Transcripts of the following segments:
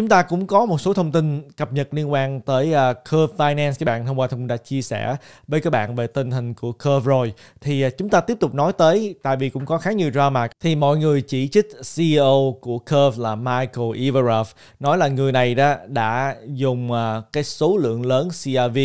Chúng ta cũng có một số thông tin cập nhật liên quan tới uh, Curve Finance các bạn hôm qua cũng đã chia sẻ với các bạn về tình hình của Curve rồi. Thì uh, chúng ta tiếp tục nói tới tại vì cũng có khá nhiều drama thì mọi người chỉ trích CEO của Curve là Michael Everoff nói là người này đó đã dùng uh, cái số lượng lớn CRV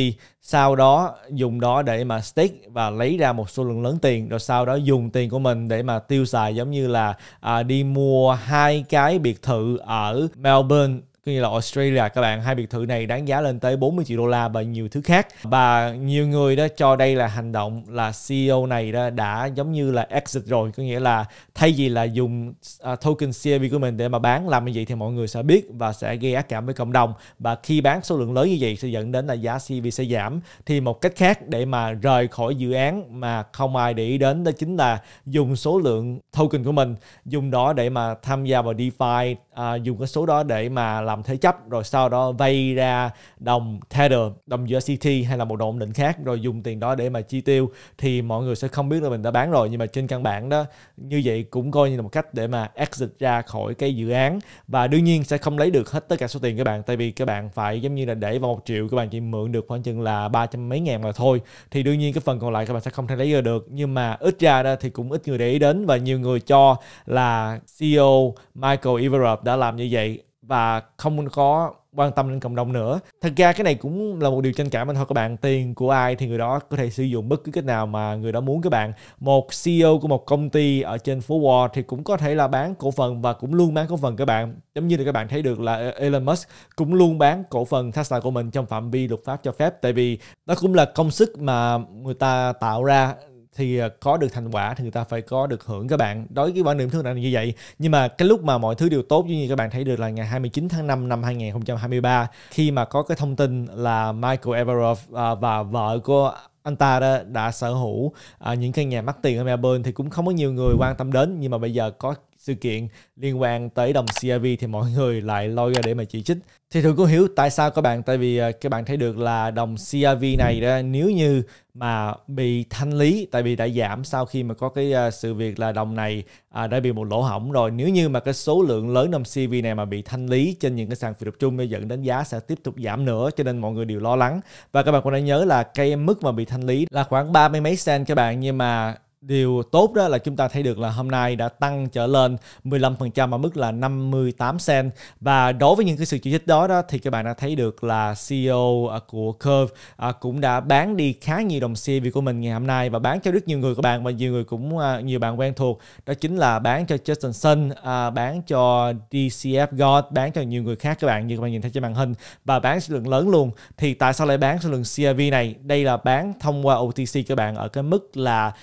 sau đó dùng đó để mà stake và lấy ra một số lượng lớn tiền rồi sau đó dùng tiền của mình để mà tiêu xài giống như là à, đi mua hai cái biệt thự ở Melbourne cũng như là Australia các bạn hai biệt thự này đáng giá lên tới 40 triệu đô la và nhiều thứ khác và nhiều người đó cho đây là hành động là CEO này đó đã giống như là exit rồi có nghĩa là thay vì là dùng uh, token CIV e của mình để mà bán làm như vậy thì mọi người sẽ biết và sẽ gây ác cảm với cộng đồng và khi bán số lượng lớn như vậy sẽ dẫn đến là giá CV e sẽ giảm thì một cách khác để mà rời khỏi dự án mà không ai để ý đến đó chính là dùng số lượng token của mình dùng đó để mà tham gia vào DeFi uh, dùng cái số đó để mà làm làm thế chấp rồi sau đó vay ra đồng Tether, đồng USDT hay là một đồng ổn định khác rồi dùng tiền đó để mà chi tiêu thì mọi người sẽ không biết là mình đã bán rồi nhưng mà trên căn bản đó như vậy cũng coi như là một cách để mà exit ra khỏi cái dự án và đương nhiên sẽ không lấy được hết tất cả số tiền các bạn tại vì các bạn phải giống như là để vào một triệu các bạn chỉ mượn được khoảng chừng là ba trăm mấy ngàn mà thôi thì đương nhiên cái phần còn lại các bạn sẽ không thể lấy ra được nhưng mà ít ra đó thì cũng ít người để ý đến và nhiều người cho là CEO Michael Everett đã làm như vậy và không có quan tâm đến cộng đồng nữa thật ra cái này cũng là một điều tranh cãi mà thôi các bạn tiền của ai thì người đó có thể sử dụng bất cứ cách nào mà người đó muốn các bạn một CEO của một công ty ở trên phố Wall thì cũng có thể là bán cổ phần và cũng luôn bán cổ phần các bạn giống như là các bạn thấy được là Elon Musk cũng luôn bán cổ phần Tesla của mình trong phạm vi luật pháp cho phép tại vì đó cũng là công sức mà người ta tạo ra thì ờ, có được thành quả thì người ta phải có được hưởng các bạn đối với quan điểm thương là như vậy nhưng mà cái lúc mà mọi thứ đều tốt như các bạn thấy được là ngày 29 tháng 5 năm 2023 khi mà có cái thông tin là Michael Everoff ờ, và vợ của anh ta đã, đã sở hữu ờ, những căn nhà mắc tiền ở Melbourne thì cũng không có nhiều người quan tâm đến nhưng mà bây giờ có sự kiện liên quan tới đồng CRV thì mọi người lại lôi ra để mà chỉ trích. Thì thường cũng hiểu tại sao các bạn, tại vì à, các bạn thấy được là đồng CRV này đó, nếu như mà bị thanh lý, tại vì đã giảm sau khi mà có cái à, sự việc là đồng này à, đã bị một lỗ hỏng rồi. Nếu như mà cái số lượng lớn đồng CRV này mà bị thanh lý trên những cái sàn phi tập trung thì dẫn đến giá sẽ tiếp tục giảm nữa, cho nên mọi người đều lo lắng. Và các bạn cũng đã nhớ là cây mức mà bị thanh lý là khoảng ba mươi mấy cent các bạn, nhưng mà Điều tốt đó là chúng ta thấy được là hôm nay đã tăng trở lên 15% ở mức là 58 cent và đối với những cái sự chỉ trích đó đó thì các bạn đã thấy được là CEO à, của Curve à, cũng đã bán đi khá nhiều đồng CV e của mình ngày hôm nay và bán cho rất nhiều người của bạn và nhiều người cũng à, nhiều bạn quen thuộc đó chính là bán cho Justin Sun, bán cho DCF God, bán cho nhiều người khác các bạn như các bạn nhìn thấy trên màn hình và bán số lượng lớn luôn thì tại sao lại bán số lượng CRV e này đây là bán thông qua OTC các bạn ở cái mức là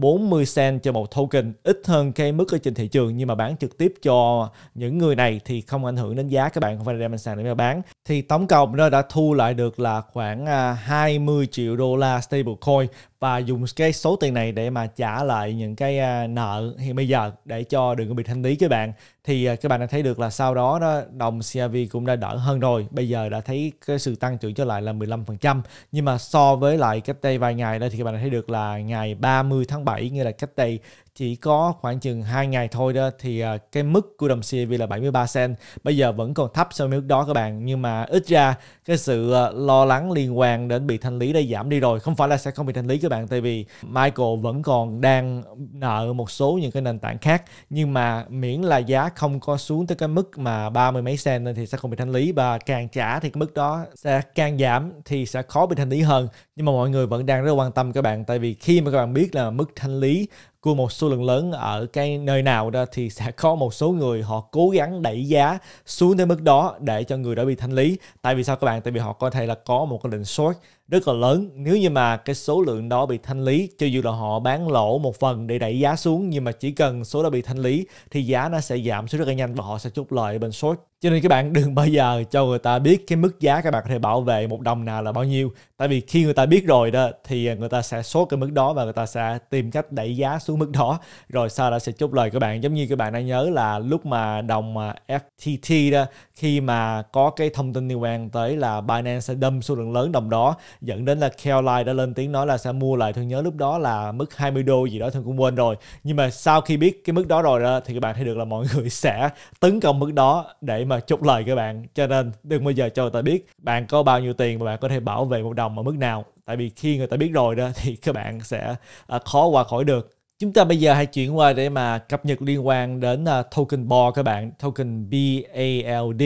40 cent cho một token ít hơn cái mức ở trên thị trường nhưng mà bán trực tiếp cho những người này thì không ảnh hưởng đến giá các bạn không phải đem lên sàn để mà bán thì tổng cộng nó đã thu lại được là khoảng 20 à, triệu đô la stablecoin và dùng cái số tiền này để mà trả lại những cái à, nợ hiện bây giờ để cho đừng có bị thanh lý các bạn thì à, các bạn đã thấy được là sau đó đó đồng CRV cũng đã đỡ hơn rồi bây giờ đã thấy cái sự tăng trưởng trở lại là 15% nhưng mà so với lại cách đây vài ngày đó thì các bạn đã thấy được là ngày 30 tháng 7 nghĩa là cách đây chỉ có khoảng chừng 2 ngày thôi đó thì à, cái mức của đồng CAV là 73 cent bây giờ vẫn còn thấp so với mức đó các bạn nhưng mà ít ra cái sự à, lo lắng liên quan đến bị thanh lý đã giảm đi rồi không phải là sẽ không bị thanh lý các bạn tại vì Michael vẫn còn đang nợ một số những cái nền tảng khác nhưng mà miễn là giá không có xuống tới cái mức mà ba mươi mấy cent thì sẽ không bị thanh lý và càng trả thì cái mức đó sẽ càng giảm thì sẽ khó bị thanh lý hơn nhưng mà mọi người vẫn đang rất quan tâm các bạn tại vì khi mà các bạn biết là mức thanh lý của một số lượng lớn ở cái nơi nào đó thì sẽ có một số người họ cố gắng đẩy giá xuống tới mức đó để cho người đó bị thanh lý tại vì sao các bạn tại vì họ có thể là có một cái lệnh short rất là lớn nếu như mà cái số lượng đó bị thanh lý cho dù là họ bán lỗ một phần để đẩy giá xuống nhưng mà chỉ cần số đó bị thanh lý thì giá nó sẽ giảm xuống rất là nhanh và họ sẽ chốt lời bên short cho nên các bạn đừng bao giờ cho người ta biết cái mức giá các bạn có thể bảo vệ một đồng nào là bao nhiêu tại vì khi người ta biết rồi đó thì người ta sẽ sốt cái mức đó và người ta sẽ tìm cách đẩy giá xuống mức đó rồi sau đó sẽ chốt lời các bạn giống như các bạn đã nhớ là lúc mà đồng FTT đó khi mà có cái thông tin liên quan tới là Binance sẽ đâm số lượng lớn đồng đó dẫn đến là Caroline đã lên tiếng nói là sẽ mua lại thương nhớ lúc đó là mức 20 đô gì đó thương cũng quên rồi nhưng mà sau khi biết cái mức đó rồi đó, thì các bạn thấy được là mọi người sẽ tấn công mức đó để mà chốt lời các bạn cho nên đừng bao giờ cho người ta biết bạn có bao nhiêu tiền mà bạn có thể bảo vệ một đồng ở mức nào tại vì khi người ta biết rồi đó thì các bạn sẽ à, khó qua khỏi được Chúng ta bây giờ hãy chuyển qua để mà cập nhật liên quan đến ờ, token BOR các bạn, token BALD.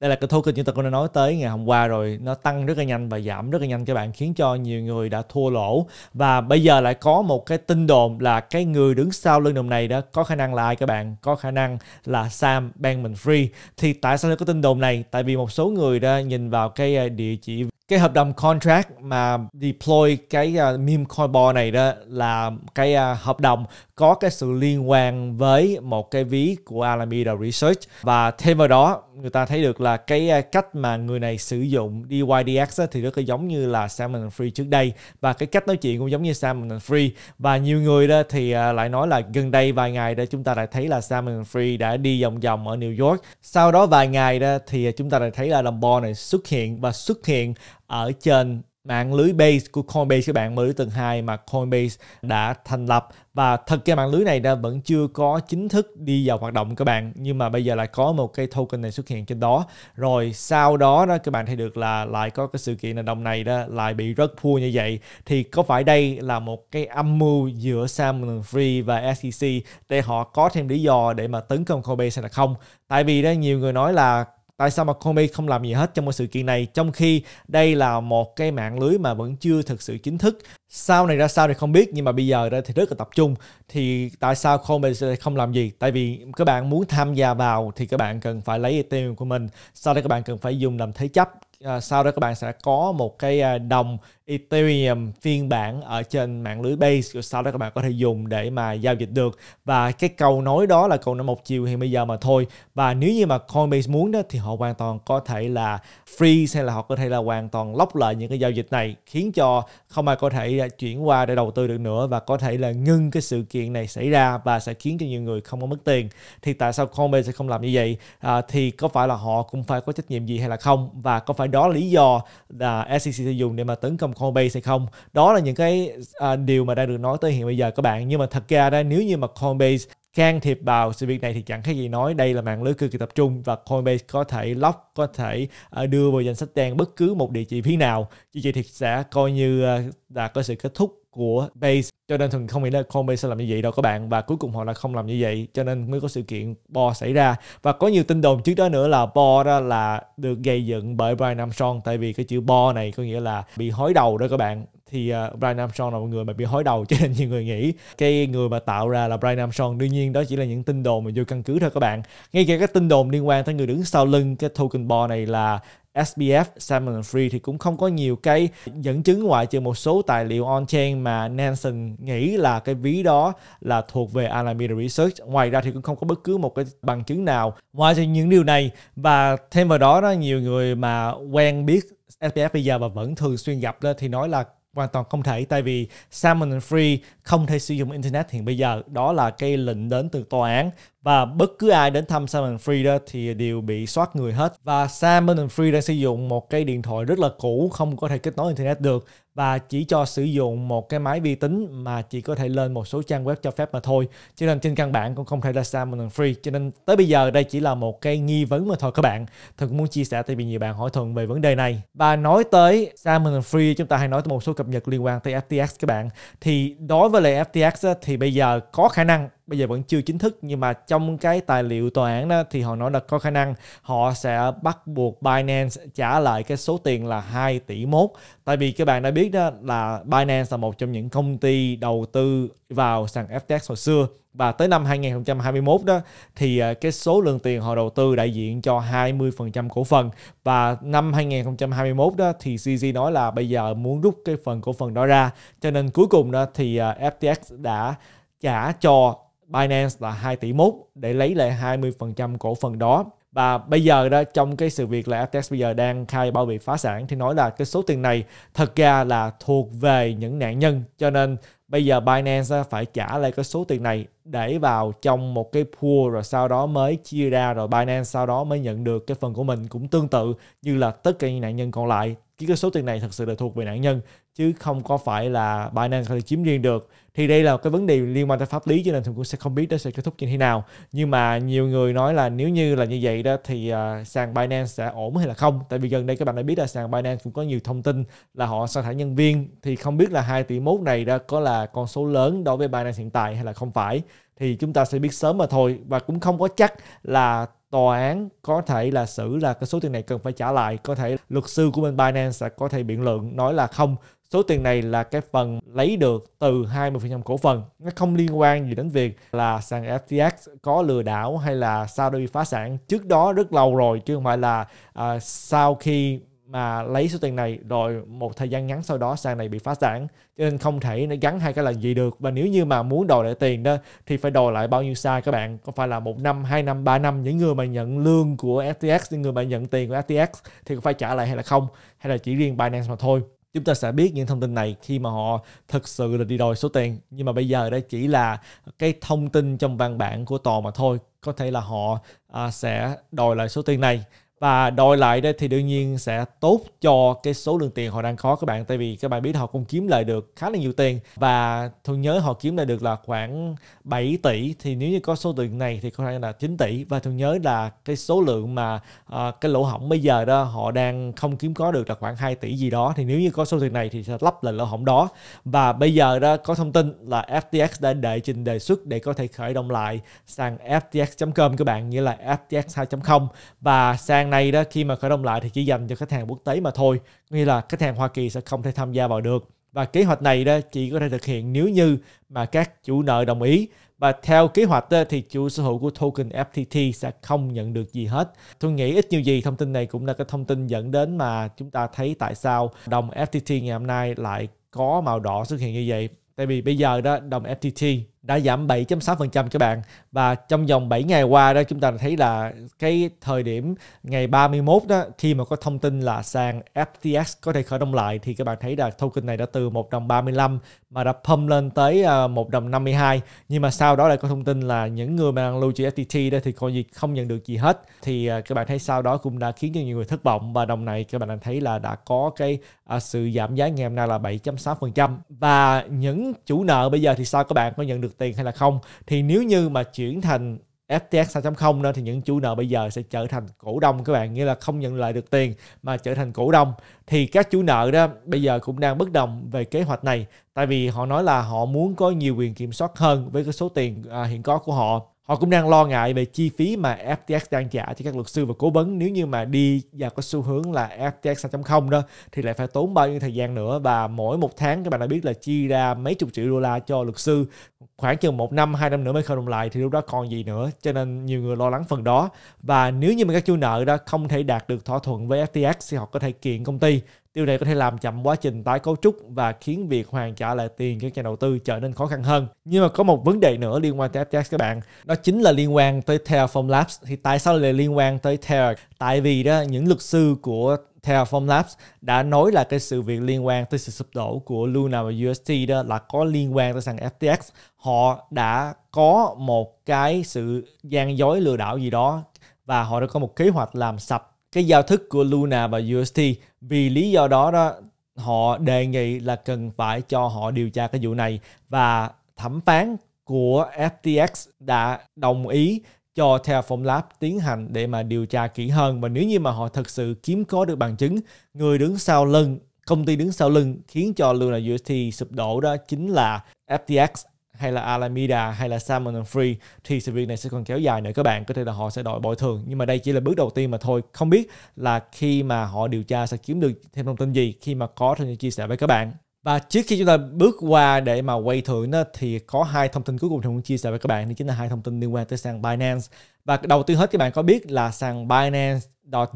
Đây là cái token chúng ta cũng đã nói tới ngày hôm qua rồi, nó tăng rất là nhanh và giảm rất là nhanh các bạn khiến cho nhiều người đã thua lỗ. Và bây giờ lại có một cái tin đồn là cái người đứng sau lưng đồng này đó có khả năng là ai các bạn? Có khả năng là Sam bankman free Thì tại sao lại có tin đồn này? Tại vì một số người đã nhìn vào cái ờ, địa chỉ cái hợp đồng contract mà deploy cái uh, meme bo này đó là cái uh, hợp đồng có cái sự liên quan với một cái ví của Alameda Research và thêm vào đó người ta thấy được là cái uh, cách mà người này sử dụng DYDX á, thì rất là giống như là Salmon Free trước đây và cái cách nói chuyện cũng giống như Salmon Free và nhiều người đó thì uh, lại nói là gần đây vài ngày đó chúng ta lại thấy là Salmon Free đã đi vòng vòng ở New York sau đó vài ngày đó thì chúng ta lại thấy là đồng bo này xuất hiện và xuất hiện ở trên mạng lưới base của Coinbase các bạn mới tầng 2 mà Coinbase đã thành lập và thật ra mạng lưới này đã vẫn chưa có chính thức đi vào hoạt động các bạn nhưng mà bây giờ lại có một cái token này xuất hiện trên đó rồi sau đó đó các bạn thấy được là lại có cái sự kiện là đồng này đó lại bị rớt thua như vậy thì có phải đây là một cái âm mưu giữa Sam Free và SEC để họ có thêm lý do để mà tấn công Coinbase hay là không tại vì đó nhiều người nói là tại sao mà Comey không làm gì hết trong cái sự kiện này trong khi đây là một cái mạng lưới mà vẫn chưa thực sự chính thức sau này ra sao thì không biết nhưng mà bây giờ ra thì rất là tập trung thì tại sao Comey sẽ không làm gì tại vì các bạn muốn tham gia vào thì các bạn cần phải lấy tiền của mình sau đó các bạn cần phải dùng làm thế chấp à, sau đó các bạn sẽ có một cái à, đồng Ethereum phiên bản ở trên mạng lưới base sau đó các bạn có thể dùng để mà giao dịch được và cái cầu nối đó là cầu nối một chiều hiện bây giờ mà thôi và nếu như mà Coinbase muốn đó thì họ hoàn toàn có thể là free hay là họ có thể là hoàn toàn lóc lại những cái giao dịch này khiến cho không ai có thể à, chuyển qua để đầu tư được nữa và có thể là ngưng cái sự kiện này xảy ra và sẽ khiến cho nhiều người không có mất tiền thì tại sao Coinbase sẽ không làm như vậy à, thì có phải là họ cũng phải có trách nhiệm gì hay là không và có phải đó là lý do là SEC sử dùng để mà tấn công dòng Coinbase hay không đó là những cái uh, điều mà đang được nói tới hiện bây giờ các bạn nhưng mà thật ra đó nếu như mà Coinbase can thiệp vào sự việc này thì chẳng khác gì nói đây là mạng lưới cực kỳ tập trung và Coinbase có thể lock có thể à, đưa vào danh sách đen bất cứ một địa chỉ phí nào Chỉ vậy thì sẽ coi như à, đã có sự kết thúc của base cho nên thường không nghĩ là Coinbase sẽ làm như vậy đâu các bạn và cuối cùng họ là không làm như vậy cho nên mới có sự kiện bo xảy ra và có nhiều tin đồn trước đó nữa là bo đó là được gây dựng bởi Brian Armstrong tại vì cái chữ bo này có nghĩa là bị hói đầu đó các bạn thì uh, Brian Armstrong là một người mà bị hói đầu cho nên nhiều người nghĩ cái người mà tạo ra là Brian Armstrong đương nhiên đó chỉ là những tin đồn mà vô căn cứ thôi các bạn ngay cả các tin đồn liên quan tới người đứng sau lưng cái token bo này là SBF Salmon Free thì cũng không có nhiều cái dẫn chứng ngoại trừ một số tài liệu on-chain mà Nansen nghĩ là cái ví đó là thuộc về Alameda Research. Ngoài ra thì cũng không có bất cứ một cái bằng chứng nào ngoài trừ những điều này và thêm vào đó đó nhiều người mà quen biết SBF bây giờ và vẫn thường xuyên gặp đó thì nói là hoàn toàn không thể tại vì Salmon Free không thể sử dụng internet hiện bây giờ đó là cái lệnh đến từ tòa án và bất cứ ai đến thăm Simon Frieda thì đều bị soát người hết và Simon Frieda sử dụng một cái điện thoại rất là cũ không có thể kết nối internet được và chỉ cho sử dụng một cái máy vi tính mà chỉ có thể lên một số trang web cho phép mà thôi cho nên trên căn bản cũng không thể là Simon Free cho nên tới bây giờ đây chỉ là một cái nghi vấn mà thôi các bạn thật muốn chia sẻ tại vì nhiều bạn hỏi thuận về vấn đề này và nói tới Simon Free chúng ta hay nói tới một số cập nhật liên quan tới FTX các bạn thì đối với với lại FTX thì bây giờ có khả năng bây giờ vẫn chưa chính thức nhưng mà trong cái tài liệu tòa án đó thì họ nói là có khả năng họ sẽ bắt buộc Binance trả lại cái số tiền là 2 tỷ mốt tại vì các bạn đã biết đó là Binance là một trong những công ty đầu tư vào sàn FTX hồi xưa và tới năm 2021 đó thì à, cái số lượng tiền họ đầu tư đại diện cho 20% cổ phần và năm 2021 đó thì CZ nói là bây giờ muốn rút cái phần cổ phần đó ra cho nên cuối cùng đó thì à, FTX đã trả cho Binance là 2 tỷ mốt để lấy lại 20% cổ phần đó. Và bây giờ đó trong cái sự việc là FTX bây giờ đang khai bao bị phá sản thì nói là cái số tiền này thật ra là thuộc về những nạn nhân cho nên bây giờ Binance phải trả lại cái số tiền này để vào trong một cái pool rồi sau đó mới chia ra rồi Binance sau đó mới nhận được cái phần của mình cũng tương tự như là tất cả những nạn nhân còn lại cái số tiền này thật sự là thuộc về nạn nhân chứ không có phải là Binance có thể chiếm riêng được thì đây là cái vấn đề liên quan tới pháp lý cho nên tôi cũng sẽ không biết nó sẽ kết thúc như thế nào nhưng mà nhiều người nói là nếu như là như vậy đó thì uh, sàn Binance sẽ ổn hay là không tại vì gần đây các bạn đã biết là sàn Binance cũng có nhiều thông tin là họ sa thải nhân viên thì không biết là 2 tỷ mốt này đó có là con số lớn đối với Binance hiện tại hay là không phải thì chúng ta sẽ biết sớm mà thôi và cũng không có chắc là tòa án có thể là xử là cái số tiền này cần phải trả lại có thể luật sư của bên Binance sẽ có thể biện luận nói là không Số tiền này là cái phần lấy được từ 20% cổ phần. Nó không liên quan gì đến việc là sàn FTX có lừa đảo hay là sau Saudi phá sản trước đó rất lâu rồi chứ không phải là à, sau khi mà lấy số tiền này rồi một thời gian ngắn sau đó sàn này bị phá sản cho nên không thể nó gắn hai cái là gì được và nếu như mà muốn đòi lại tiền đó thì phải đòi lại bao nhiêu sai các bạn có phải là một năm hai năm ba năm những người mà nhận lương của FTX những người mà nhận tiền của FTX thì có phải trả lại hay là không hay là chỉ riêng Binance mà thôi chúng ta sẽ biết những thông tin này khi mà họ thực sự là đi đòi số tiền nhưng mà bây giờ đây chỉ là cái thông tin trong văn bản của tòa mà thôi có thể là họ à, sẽ đòi lại số tiền này và đòi lại đây thì đương nhiên sẽ tốt cho cái số lượng tiền họ đang có các bạn tại vì các bạn biết họ cũng kiếm lại được khá là nhiều tiền và tôi nhớ họ kiếm lại được là khoảng 7 tỷ thì nếu như có số tiền này thì có thể là 9 tỷ và tôi nhớ là cái số lượng mà à, cái lỗ hỏng bây giờ đó họ đang không kiếm có được là khoảng 2 tỷ gì đó thì nếu như có số tiền này thì sẽ lắp lại lỗ hỏng đó và bây giờ đó có thông tin là FTX đã đệ trình đề xuất để có thể khởi động lại sang FTX.com các bạn nghĩa là FTX 2.0 và sang này đó khi mà khởi động lại thì chỉ dành cho khách hàng quốc tế mà thôi nghĩa là khách hàng Hoa Kỳ sẽ không thể tham gia vào được và kế hoạch này đó chỉ có thể thực hiện nếu như mà các chủ nợ đồng ý và theo kế hoạch đó, thì chủ sở hữu của token FTT sẽ không nhận được gì hết. Tôi nghĩ ít nhiều gì thông tin này cũng là cái thông tin dẫn đến mà chúng ta thấy tại sao đồng FTT ngày hôm nay lại có màu đỏ xuất hiện như vậy. Tại vì bây giờ đó đồng FTT đã giảm 7.6% các bạn và trong vòng 7 ngày qua đó chúng ta thấy là cái thời điểm ngày 31 đó khi mà có thông tin là sàn FTX có thể khởi động lại thì các bạn thấy là token này đã từ 1 đồng 35 mà đã pump lên tới 1 ờ, đồng 52 nhưng mà sau đó lại có thông tin là những người mà đang lưu trữ FTT đó thì còn gì không nhận được gì hết thì ờ, các bạn thấy sau đó cũng đã khiến cho nhiều người thất vọng và đồng này các bạn thấy là đã có cái ờ, sự giảm giá ngày hôm nay là 7.6% và những chủ nợ bây giờ thì sao các bạn có nhận được được tiền hay là không thì nếu như mà chuyển thành FTX 2.0 nên thì những chủ nợ bây giờ sẽ trở thành cổ đông các bạn nghĩa là không nhận lại được tiền mà trở thành cổ đông thì các chủ nợ đó bây giờ cũng đang bất đồng về kế hoạch này tại vì họ nói là họ muốn có nhiều quyền kiểm soát hơn với cái số tiền à, hiện có của họ họ cũng đang lo ngại về chi phí mà FTX đang trả cho các luật sư và cố vấn nếu như mà đi và có xu hướng là FTX 2.0 đó thì lại phải tốn bao nhiêu thời gian nữa và mỗi một tháng các bạn đã biết là chi ra mấy chục triệu đô la cho luật sư khoảng chừng một năm hai năm nữa mới khởi động lại thì lúc đó còn gì nữa cho nên nhiều người lo lắng phần đó và nếu như mà các chủ nợ đó không thể đạt được thỏa thuận với FTX thì họ có thể kiện công ty Điều này có thể làm chậm quá trình tái cấu trúc và khiến việc hoàn trả lại tiền cho nhà đầu tư trở nên khó khăn hơn. Nhưng mà có một vấn đề nữa liên quan tới FTX các bạn, đó chính là liên quan tới Terraform Labs. Thì tại sao lại liên quan tới Terra? Tại vì đó những luật sư của Terraform Labs đã nói là cái sự việc liên quan tới sự sụp đổ của Luna và UST đó là có liên quan tới sàn FTX. Họ đã có một cái sự gian dối lừa đảo gì đó và họ đã có một kế hoạch làm sập cái giao thức của Luna và UST vì lý do đó đó họ đề nghị là cần phải cho họ điều tra cái vụ này và thẩm phán của FTX đã đồng ý cho Terraform Lab tiến hành để mà điều tra kỹ hơn và nếu như mà họ thật sự kiếm có được bằng chứng người đứng sau lưng công ty đứng sau lưng khiến cho Luna UST sụp đổ đó chính là FTX hay là Alameda hay là Salmon and Free thì sự việc này sẽ còn kéo dài nữa các bạn có thể là họ sẽ đòi bồi thường nhưng mà đây chỉ là bước đầu tiên mà thôi không biết là khi mà họ điều tra sẽ kiếm được thêm thông tin gì khi mà có thì chia sẻ với các bạn và trước khi chúng ta bước qua để mà quay thưởng đó, thì có hai thông tin cuối cùng trong muốn chia sẻ với các bạn thì chính là hai thông tin liên quan tới sàn Binance và đầu tiên hết các bạn có biết là sàn Binance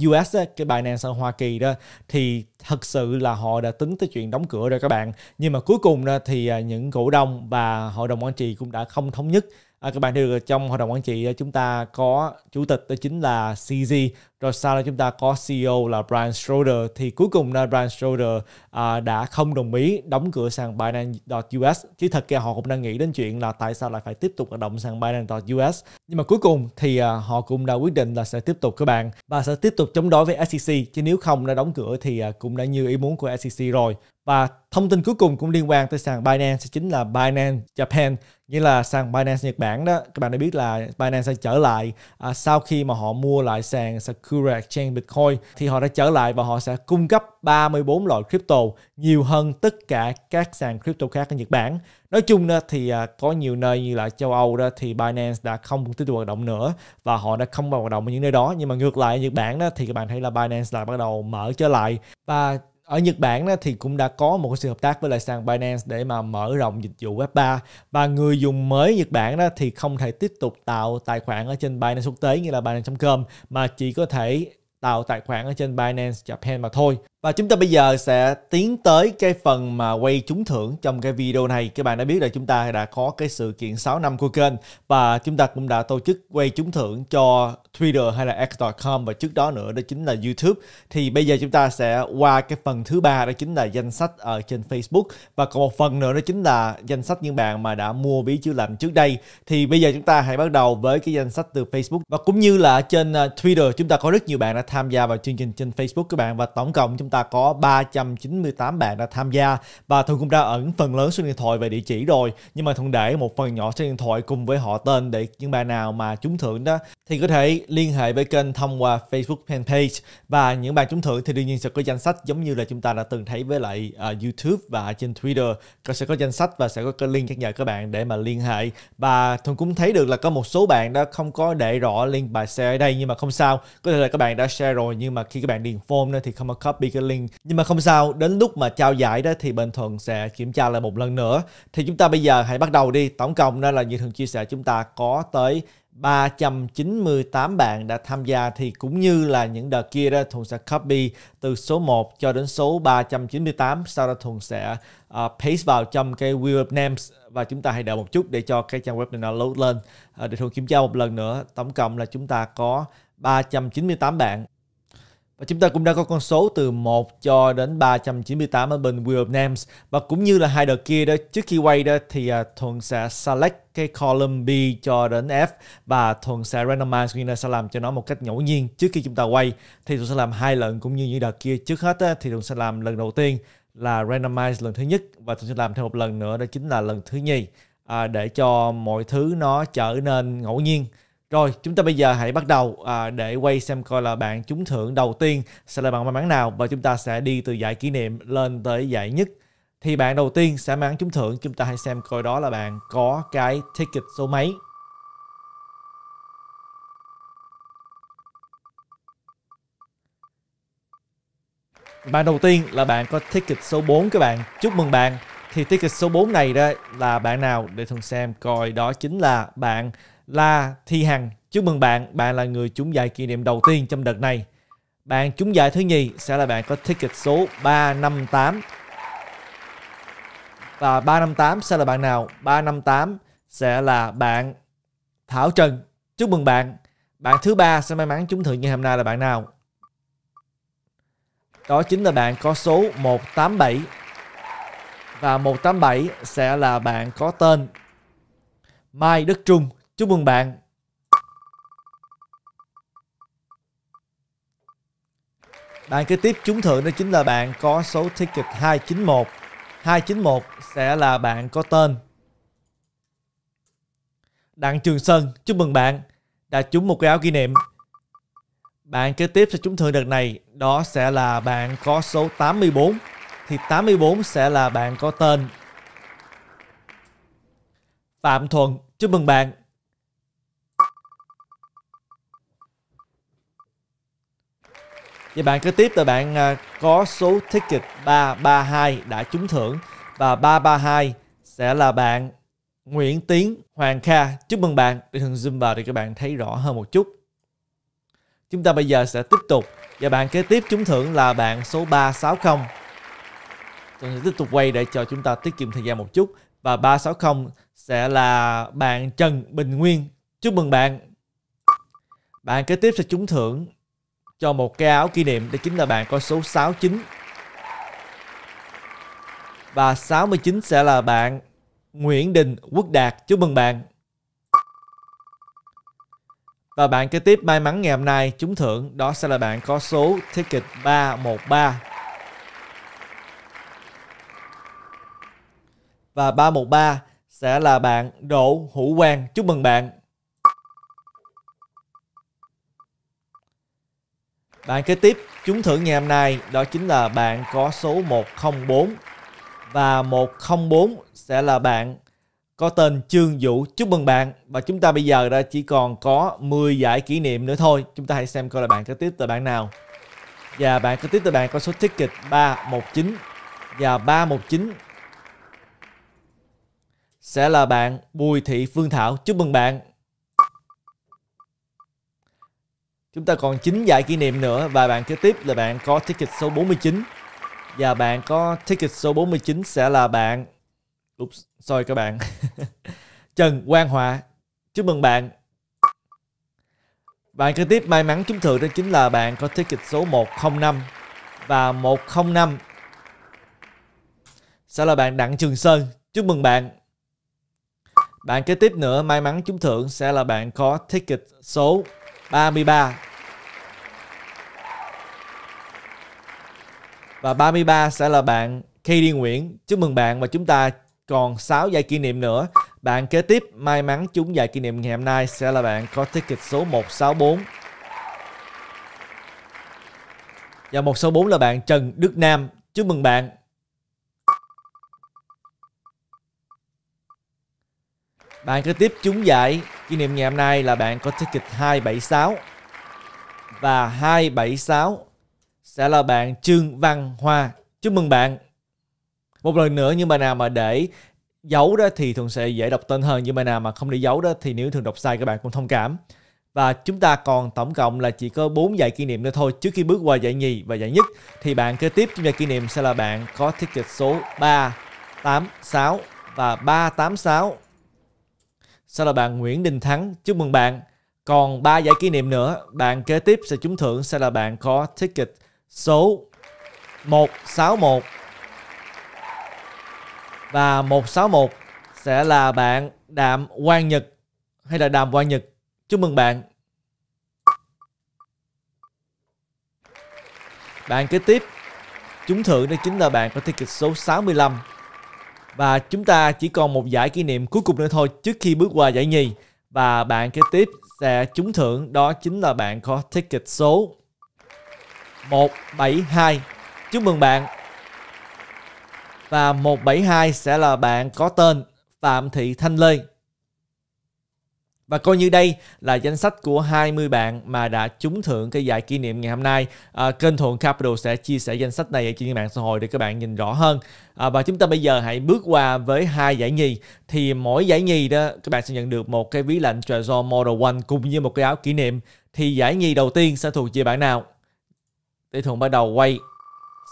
.us cái Binance ở Hoa Kỳ đó thì thật sự là họ đã tính tới chuyện đóng cửa rồi các bạn nhưng mà cuối cùng đó, thì à, những cổ đông và hội đồng quản trị cũng đã không thống nhất À, các bạn thấy được trong hội đồng quản trị ờ, chúng ta có chủ tịch đó chính là CZ rồi sau đó chúng ta có CEO là Brian Schroeder thì cuối cùng là Brian Schroeder à, đã không đồng ý đóng cửa sàn Binance.us chứ thật ra họ cũng đang nghĩ đến chuyện là tại sao lại phải tiếp tục hoạt động sàn Binance.us nhưng mà cuối cùng thì à, họ cũng đã quyết định là sẽ tiếp tục các bạn và sẽ tiếp tục chống đối với SEC chứ nếu không đã đóng cửa thì à, cũng đã như ý muốn của SEC rồi và thông tin cuối cùng cũng liên quan tới sàn Binance chính là Binance Japan như là sàn Binance Nhật Bản đó các bạn đã biết là Binance sẽ trở lại à, sau khi mà họ mua lại sàn Sakura Exchange Bitcoin thì họ đã trở lại và họ sẽ cung cấp 34 loại crypto nhiều hơn tất cả các sàn crypto khác ở Nhật Bản nói chung đó, thì à, có nhiều nơi như là châu Âu đó thì Binance đã không tiếp tục hoạt động nữa và họ đã không vào hoạt động ở những nơi đó nhưng mà ngược lại ở Nhật Bản đó thì các bạn thấy là Binance lại bắt đầu mở trở lại và ở Nhật Bản thì cũng đã có một sự hợp tác với lại sàn Binance để mà mở rộng dịch vụ Web3 và người dùng mới Nhật Bản thì không thể tiếp tục tạo tài khoản ở trên Binance quốc tế như là Binance.com mà chỉ có thể tạo tài khoản ở trên Binance Japan mà thôi. Và chúng ta bây giờ sẽ tiến tới cái phần mà quay trúng thưởng trong cái video này. Các bạn đã biết là chúng ta đã có cái sự kiện 6 năm của kênh và chúng ta cũng đã tổ chức quay trúng thưởng cho Twitter hay là X.com và trước đó nữa đó chính là YouTube. Thì bây giờ chúng ta sẽ qua cái phần thứ ba đó chính là danh sách ở trên Facebook và còn một phần nữa đó chính là danh sách những bạn mà đã mua ví chữa lạnh trước đây. Thì bây giờ chúng ta hãy bắt đầu với cái danh sách từ Facebook và cũng như là trên ờ, Twitter chúng ta có rất nhiều bạn đã tham gia vào chương trình trên Facebook các bạn và tổng cộng chúng chúng ta có 398 bạn đã tham gia và Thuận cũng đã ẩn phần lớn số điện thoại về địa chỉ rồi nhưng mà Thuận để một phần nhỏ số điện thoại cùng với họ tên để những bạn nào mà trúng thưởng đó thì có thể liên hệ với kênh thông qua Facebook fanpage và những bạn trúng thưởng thì đương nhiên sẽ có danh sách giống như là chúng ta đã từng thấy với lại uh, YouTube và trên Twitter có sẽ có danh sách và sẽ có cái link nhắc nhở các bạn để mà liên hệ và thường cũng thấy được là có một số bạn đã không có để rõ link bài share ở đây nhưng mà không sao có thể là các bạn đã share rồi nhưng mà khi các bạn điền form nữa thì không có copy cái link nhưng mà không sao đến lúc mà trao giải đó thì bên thuận sẽ kiểm tra lại một lần nữa thì chúng ta bây giờ hãy bắt đầu đi tổng cộng đó là như thường chia sẻ chúng ta có tới 398 bạn đã tham gia thì cũng như là những đợt kia đó Thuận sẽ copy từ số 1 cho đến số 398 sau đó Thuận sẽ uh, paste vào trong cái wheel of names và chúng ta hãy đợi một chút để cho cái trang web này nó load lên uh, để Thuận kiểm tra một lần nữa tổng cộng là chúng ta có 398 bạn và chúng ta cũng đã có con số từ 1 cho đến 398 ở bên Wheel of Names. Và cũng như là hai đợt kia đó, trước khi quay đó thì uh, Thuận sẽ select cái column B cho đến F và Thuận sẽ randomize cũng như là sẽ làm cho nó một cách ngẫu nhiên trước khi chúng ta quay. Thì Thuận sẽ làm hai lần cũng như những đợt kia. Trước hết đó, thì Thuận sẽ làm lần đầu tiên là randomize lần thứ nhất và Thuận sẽ làm thêm một lần nữa đó chính là lần thứ nhì à, để cho mọi thứ nó trở nên ngẫu nhiên. Rồi, chúng ta bây giờ hãy bắt đầu à, để quay xem coi là bạn trúng thưởng đầu tiên sẽ là bạn may mắn nào và chúng ta sẽ đi từ giải kỷ niệm lên tới giải nhất. Thì bạn đầu tiên sẽ mang trúng thưởng, chúng ta hãy xem coi đó là bạn có cái ticket số mấy. Bạn đầu tiên là bạn có ticket số 4 các bạn. Chúc mừng bạn. Thì ticket số 4 này đó là bạn nào để thường xem coi đó chính là bạn là Thi Hằng. Chúc mừng bạn, bạn là người trúng giải kỷ niệm đầu tiên trong đợt này. Bạn trúng giải thứ nhì sẽ là bạn có ticket số 358. Và 358 sẽ là bạn nào? 358 sẽ là bạn Thảo Trần. Chúc mừng bạn. Bạn thứ ba sẽ may mắn trúng thưởng như hôm nay là bạn nào? Đó chính là bạn có số 187. Và 187 sẽ là bạn có tên Mai Đức Trung. Chúc mừng bạn. Bạn kế tiếp trúng thưởng đó chính là bạn có số ticket 291. 291 sẽ là bạn có tên. Đặng Trường Sơn, chúc mừng bạn đã trúng một cái áo kỷ niệm. Bạn kế tiếp sẽ trúng thưởng đợt này đó sẽ là bạn có số 84 thì 84 sẽ là bạn có tên. Phạm Thuận, chúc mừng bạn Vậy bạn kế tiếp là bạn à, có số ticket 332 đã trúng thưởng và 332 sẽ là bạn Nguyễn Tiến Hoàng Kha. Chúc mừng bạn. Để thường zoom vào để các bạn thấy rõ hơn một chút. Chúng ta bây giờ sẽ tiếp tục và bạn kế tiếp trúng thưởng là bạn số 360. Tôi sẽ tiếp tục quay để cho chúng ta tiết kiệm thời gian một chút và 360 sẽ là bạn Trần Bình Nguyên. Chúc mừng bạn. Bạn kế tiếp sẽ trúng thưởng cho một cái áo kỷ niệm đó chính là bạn có số 69. Và 69 sẽ là bạn Nguyễn Đình Quốc Đạt. Chúc mừng bạn. Và bạn kế tiếp may mắn ngày hôm nay trúng thưởng đó sẽ là bạn có số ticket 313. Và 313 sẽ là bạn Đỗ Hữu Quang. Chúc mừng bạn. Bạn kế tiếp trúng thưởng ngày hôm nay đó chính là bạn có số 104 và 104 sẽ là bạn có tên Trương Vũ. Chúc mừng bạn và chúng ta bây giờ đã chỉ còn có 10 giải kỷ niệm nữa thôi. Chúng ta hãy xem coi là bạn kế tiếp là bạn nào. Và bạn kế tiếp là bạn có số ticket 319 và 319 sẽ là bạn Bùi Thị Phương Thảo. Chúc mừng bạn Chúng ta còn 9 giải kỷ niệm nữa và bạn kế tiếp là bạn có ticket số 49. Và bạn có ticket số 49 sẽ là bạn Oops, sorry các bạn. Trần Quang Họa. Chúc mừng bạn. Bạn kế tiếp may mắn trúng thưởng đó chính là bạn có ticket số 105 và 105 sẽ là bạn Đặng Trường Sơn. Chúc mừng bạn. Bạn kế tiếp nữa may mắn trúng thưởng sẽ là bạn có ticket số 33 Và 33 sẽ là bạn KD Nguyễn. Chúc mừng bạn và chúng ta còn 6 giải kỷ niệm nữa. Bạn kế tiếp may mắn chúng giải kỷ niệm ngày hôm nay sẽ là bạn có ticket số 164. Và 164 là bạn Trần Đức Nam. Chúc mừng bạn. Bạn kế tiếp chúng giải kỷ niệm ngày hôm nay là bạn có ticket 276 và 276 sẽ là bạn Trương Văn Hoa. Chúc mừng bạn. Một lần nữa nhưng mà nào mà để giấu đó thì thường sẽ dễ đọc tên hơn, nhưng mà nào mà không để giấu đó thì nếu thường đọc sai các bạn cũng thông cảm. Và chúng ta còn tổng cộng là chỉ có 4 giải kỷ niệm nữa thôi trước khi bước qua giải nhì và giải nhất thì bạn kế tiếp trong giải kỷ niệm sẽ là bạn có ticket số 386 và 386 Sau là bạn Nguyễn Đình Thắng. Chúc mừng bạn. Còn 3 giải kỷ niệm nữa, bạn kế tiếp sẽ trúng thưởng sẽ là bạn có ticket số 161 và 161 sẽ là bạn Đạm Quang Nhật hay là Đàm Quang Nhật. Chúc mừng bạn. Bạn kế tiếp chúng thưởng đó chính là bạn có ticket số 65. Và chúng ta chỉ còn một giải kỷ niệm cuối cùng nữa thôi trước khi bước qua giải nhì. Và bạn kế tiếp sẽ trúng thưởng đó chính là bạn có ticket số 172. Chúc mừng bạn. Và 172 sẽ là bạn có tên Phạm Thị Thanh Lê. Và coi như đây là danh sách của 20 bạn mà đã trúng thưởng cái giải kỷ niệm ngày hôm nay. À, kênh Thuận Capital sẽ chia sẻ danh sách này ở trên mạng xã hội để các bạn nhìn rõ hơn. À, và chúng ta bây giờ hãy bước qua với hai giải nhì. Thì mỗi giải nhì đó các bạn sẽ nhận được một cái ví lạnh Trezor Model 1 cùng với một cái áo kỷ niệm. Thì giải nhì đầu tiên sẽ thuộc về bạn nào? Tỷ thuận bắt đầu quay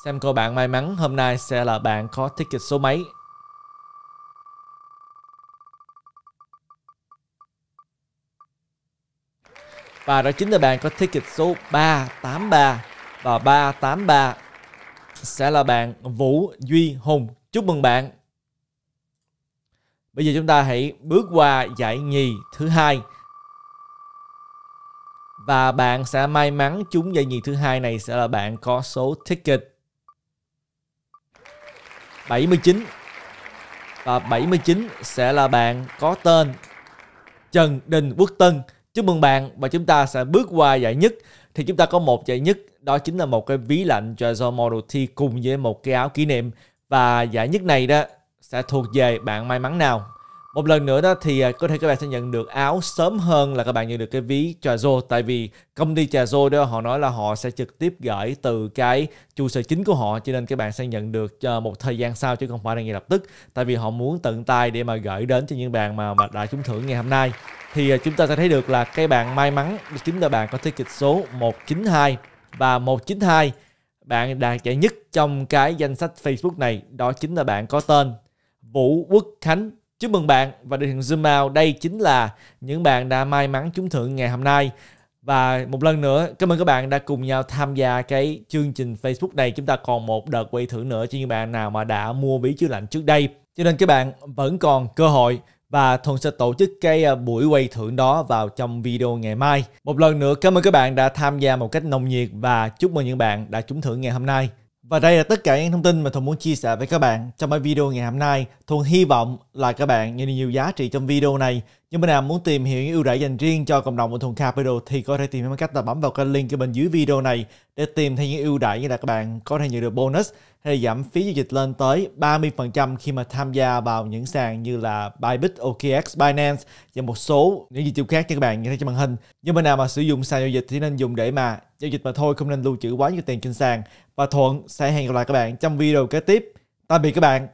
Xem cô bạn may mắn hôm nay sẽ là bạn có ticket số mấy Và đó chính là bạn có ticket số 383 Và 383 sẽ là bạn Vũ Duy Hùng Chúc mừng bạn Bây giờ chúng ta hãy bước qua giải nhì thứ hai và bạn sẽ may mắn chúng giải nhì thứ hai này sẽ là bạn có số ticket 79 và 79 sẽ là bạn có tên Trần Đình Quốc Tân. Chúc mừng bạn và chúng ta sẽ bước qua giải nhất. Thì chúng ta có một giải nhất đó chính là một cái ví lạnh Trezor Model T cùng với một cái áo kỷ niệm và giải nhất này đó sẽ thuộc về bạn may mắn nào một lần nữa đó thì à, có thể các bạn sẽ nhận được áo sớm hơn là các bạn nhận được cái ví trà rô tại vì công ty trà rô đó họ nói là họ sẽ trực tiếp gửi từ cái trụ sở chính của họ cho nên các bạn sẽ nhận được ờ, một thời gian sau chứ không phải là ngay lập tức tại vì họ muốn tận tay để mà gửi đến cho những bạn mà mà đã trúng thưởng ngày hôm nay thì à, chúng ta sẽ thấy được là cái bạn may mắn chính là bạn có tiết kịch số 192 và 192 bạn đạt giải nhất trong cái danh sách Facebook này đó chính là bạn có tên Vũ Quốc Khánh Chúc mừng bạn và đội hình Zoom Out đây chính là những bạn đã may mắn trúng thưởng ngày hôm nay. Và một lần nữa, cảm ơn các bạn đã cùng nhau tham gia cái chương trình Facebook này. Chúng ta còn một đợt quay thưởng nữa cho những bạn nào mà đã mua bí chữa lạnh trước đây. Cho nên các bạn vẫn còn cơ hội và Thuận sẽ tổ chức cái à, buổi quay thưởng đó vào trong video ngày mai. Một lần nữa cảm ơn các bạn đã tham gia một cách nồng nhiệt và chúc mừng những bạn đã trúng thưởng ngày hôm nay. Và đây là tất cả những thông tin mà Thuận muốn chia sẻ với các bạn trong bài video ngày hôm nay. Thuận hy vọng là các bạn nhận được nhiều giá trị trong video này. Nhưng bên nào muốn tìm hiểu những ưu đãi dành riêng cho cộng đồng của Thuần Capital thì có thể tìm hiểu bằng cách là bấm vào cái link ở bên dưới video này để tìm thấy những ưu đãi như là các bạn có thể nhận được bonus hay là giảm phí giao dịch lên tới 30% khi mà tham gia vào những sàn như là Bybit, OKX, Binance và một số những dịch vụ khác cho các bạn như thế trên màn hình. Nhưng bên nào mà sử dụng sàn giao dịch thì nên dùng để mà giao dịch mà thôi không nên lưu trữ quá nhiều tiền trên sàn. Và Thuận sẽ hẹn gặp lại các bạn trong video kế tiếp. Tạm biệt các bạn.